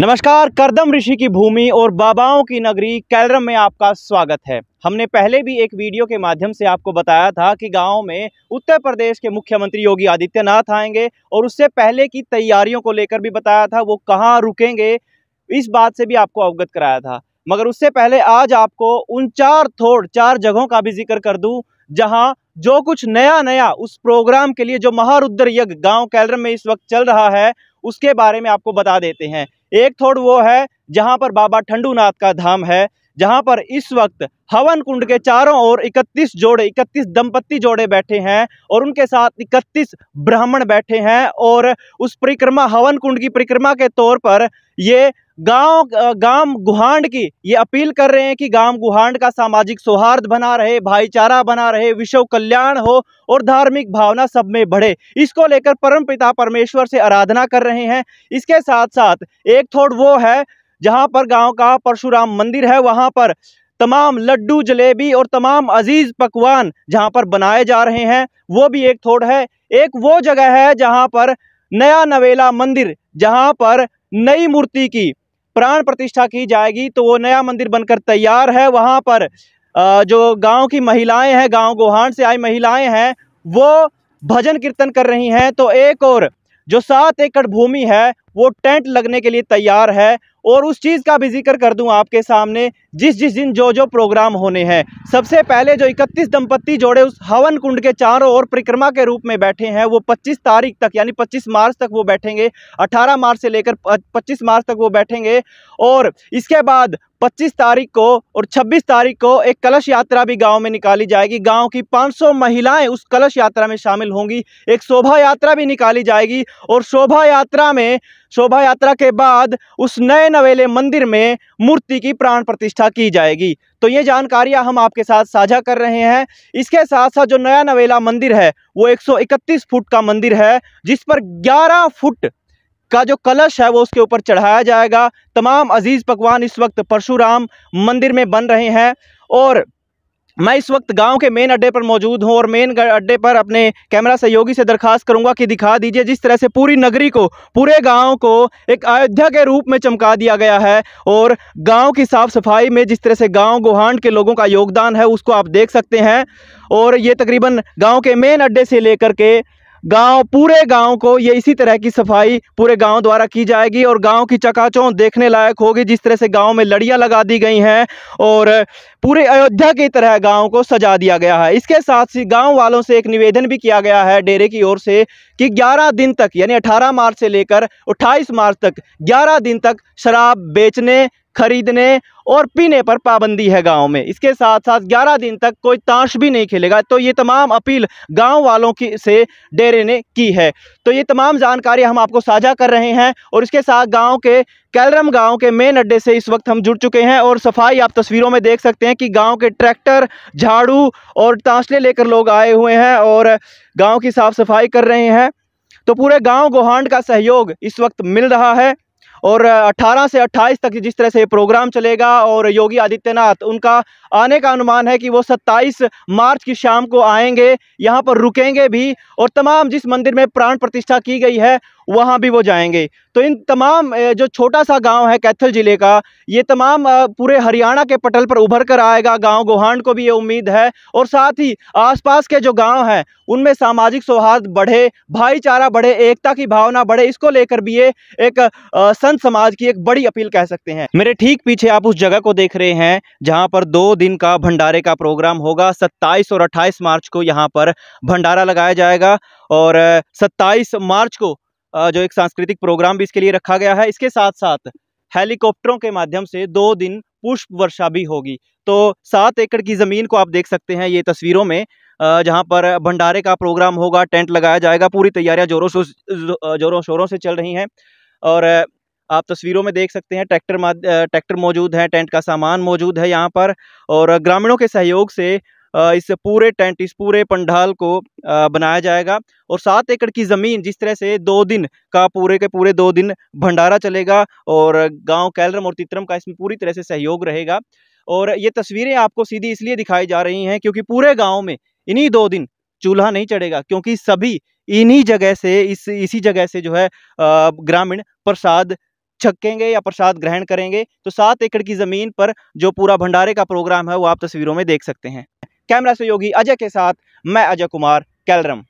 नमस्कार करदम ऋषि की भूमि और बाबाओं की नगरी कैलरम में आपका स्वागत है हमने पहले भी एक वीडियो के माध्यम से आपको बताया था कि गांव में उत्तर प्रदेश के मुख्यमंत्री योगी आदित्यनाथ आएंगे और उससे पहले की तैयारियों को लेकर भी बताया था वो कहां रुकेंगे इस बात से भी आपको अवगत कराया था मगर उससे पहले आज आपको उन चार थोड़ चार जगहों का भी जिक्र कर दूँ जहाँ जो कुछ नया नया उस प्रोग्राम के लिए जो महारुद्र यज्ञ गाँव कैलरम में इस वक्त चल रहा है उसके बारे में आपको बता देते हैं एक थोड़ वो है जहाँ पर बाबा ठंडू का धाम है जहां पर इस वक्त हवन कुंड के चारों ओर 31 जोड़े 31 दंपत्ति जोड़े बैठे हैं और उनके साथ 31 ब्राह्मण बैठे हैं और उस परिक्रमा हवन कुंड की परिक्रमा के तौर पर ये गांव गांव गुहांड की ये अपील कर रहे हैं कि गांव गुहांड का सामाजिक सौहार्द बना रहे भाईचारा बना रहे विश्व कल्याण हो और धार्मिक भावना सब में बढ़े इसको लेकर परमपिता परमेश्वर से आराधना कर रहे हैं इसके साथ साथ एक थोड़ वो है जहां पर गांव का परशुराम मंदिर है वहां पर तमाम लड्डू जलेबी और तमाम अजीज पकवान जहां पर बनाए जा रहे हैं वो भी एक थोड़ है एक वो जगह है जहां पर नया नवेला मंदिर जहां पर नई मूर्ति की प्राण प्रतिष्ठा की जाएगी तो वो नया मंदिर बनकर तैयार है वहाँ पर जो गांव की महिलाएं हैं गांव गोहान से आई महिलाएं हैं वो भजन कीर्तन कर रही हैं तो एक और जो सात एकड़ भूमि है वो टेंट लगने के लिए तैयार है और उस चीज़ का भी जिक्र कर दूं आपके सामने जिस जिस दिन जो जो प्रोग्राम होने हैं सबसे पहले जो 31 दंपत्ति जोड़े उस हवन कुंड के चारों ओर परिक्रमा के रूप में बैठे हैं वो 25 तारीख तक यानी 25 मार्च तक वो बैठेंगे 18 मार्च से लेकर 25 मार्च तक वो बैठेंगे और इसके बाद 25 तारीख को और 26 तारीख को एक कलश यात्रा भी गांव में निकाली जाएगी गांव की 500 महिलाएं उस कलश यात्रा में शामिल होंगी एक शोभा यात्रा भी निकाली जाएगी और शोभा यात्रा में शोभा यात्रा के बाद उस नए नवेले मंदिर में मूर्ति की प्राण प्रतिष्ठा की जाएगी तो ये जानकारियां हम आपके साथ साझा कर रहे हैं इसके साथ साथ जो नया नवेला मंदिर है वो 131 फुट का मंदिर है जिस पर 11 फुट का जो कलश है वो उसके ऊपर चढ़ाया जाएगा तमाम अजीज़ पकवान इस वक्त परशुराम मंदिर में बन रहे हैं और मैं इस वक्त गांव के मेन अड्डे पर मौजूद हूं और मेन अड्डे पर अपने कैमरा सहयोगी से दरखास्त करूंगा कि दिखा दीजिए जिस तरह से पूरी नगरी को पूरे गांव को एक अयोध्या के रूप में चमका दिया गया है और गांव की साफ़ सफाई में जिस तरह से गांव गोहांड के लोगों का योगदान है उसको आप देख सकते हैं और ये तकरीबन गाँव के मेन अड्डे से लेकर के गांव पूरे गांव को ये इसी तरह की सफाई पूरे गांव द्वारा की जाएगी और गांव की चकाचौंध देखने लायक होगी जिस तरह से गांव में लड़ियां लगा दी गई हैं और पूरे अयोध्या की तरह गांव को सजा दिया गया है इसके साथ ही गांव वालों से एक निवेदन भी किया गया है डेरे की ओर से कि ग्यारह दिन तक यानी अठारह मार्च से लेकर अट्ठाईस मार्च तक ग्यारह दिन तक शराब बेचने खरीदने और पीने पर पाबंदी है गांव में इसके साथ साथ 11 दिन तक कोई ताश भी नहीं खेलेगा तो ये तमाम अपील गांव वालों की से डेरे ने की है तो ये तमाम जानकारी हम आपको साझा कर रहे हैं और इसके साथ गांव के कैलरम गांव के मेन अड्डे से इस वक्त हम जुड़ चुके हैं और सफाई आप तस्वीरों में देख सकते हैं सकते हैं कि गांव के ट्रैक्टर झाड़ू और तांसले लेकर लोग आए हुए हैं और गांव की साफ़ सफाई कर रहे हैं तो पूरे गांव गोहांड का सहयोग इस वक्त मिल रहा है और 18 से 28 तक जिस तरह से ये प्रोग्राम चलेगा और योगी आदित्यनाथ उनका आने का अनुमान है कि वो 27 मार्च की शाम को आएंगे यहाँ पर रुकेंगे भी और तमाम जिस मंदिर में प्राण प्रतिष्ठा की गई है वहाँ भी वो जाएंगे तो इन तमाम जो छोटा सा गांव है कैथल ज़िले का ये तमाम पूरे हरियाणा के पटल पर उभर कर आएगा गांव गोहांड को भी ये उम्मीद है और साथ ही आसपास के जो गांव हैं उनमें सामाजिक सौहार्द बढ़े भाईचारा बढ़े एकता की भावना बढ़े इसको लेकर भी ये एक संत समाज की एक बड़ी अपील कह सकते हैं मेरे ठीक पीछे आप उस जगह को देख रहे हैं जहाँ पर दो दिन का भंडारे का प्रोग्राम होगा सत्ताईस और अट्ठाईस मार्च को यहाँ पर भंडारा लगाया जाएगा और सत्ताईस मार्च को जो एक सांस्कृतिक प्रोग्राम भी इसके लिए रखा गया है इसके साथ साथ हेलीकॉप्टरों के माध्यम से दो दिन पुष्प वर्षा भी होगी तो सात एकड़ की ज़मीन को आप देख सकते हैं ये तस्वीरों में जहाँ पर भंडारे का प्रोग्राम होगा टेंट लगाया जाएगा पूरी तैयारियाँ जोरों शोर जोरों शोरों से चल रही हैं और आप तस्वीरों में देख सकते हैं ट्रैक्टर ट्रैक्टर मौजूद है टेंट का सामान मौजूद है यहाँ पर और ग्रामीणों के सहयोग से इस पूरे टेंट इस पूरे पंडाल को बनाया जाएगा और सात एकड़ की ज़मीन जिस तरह से दो दिन का पूरे के पूरे दो दिन भंडारा चलेगा और गांव कैलरम और तित्रम का इसमें पूरी तरह से सहयोग रहेगा और ये तस्वीरें आपको सीधी इसलिए दिखाई जा रही हैं क्योंकि पूरे गाँव में इन्हीं दो दिन चूल्हा नहीं चढ़ेगा क्योंकि सभी इन्हीं जगह से इस इसी जगह से जो है ग्रामीण प्रसाद छकेंगे या प्रसाद ग्रहण करेंगे तो सात एकड़ की ज़मीन पर जो पूरा भंडारे का प्रोग्राम है वो आप तस्वीरों में देख सकते हैं कैमरा सहयोगी अजय के साथ मैं अजय कुमार कैलरम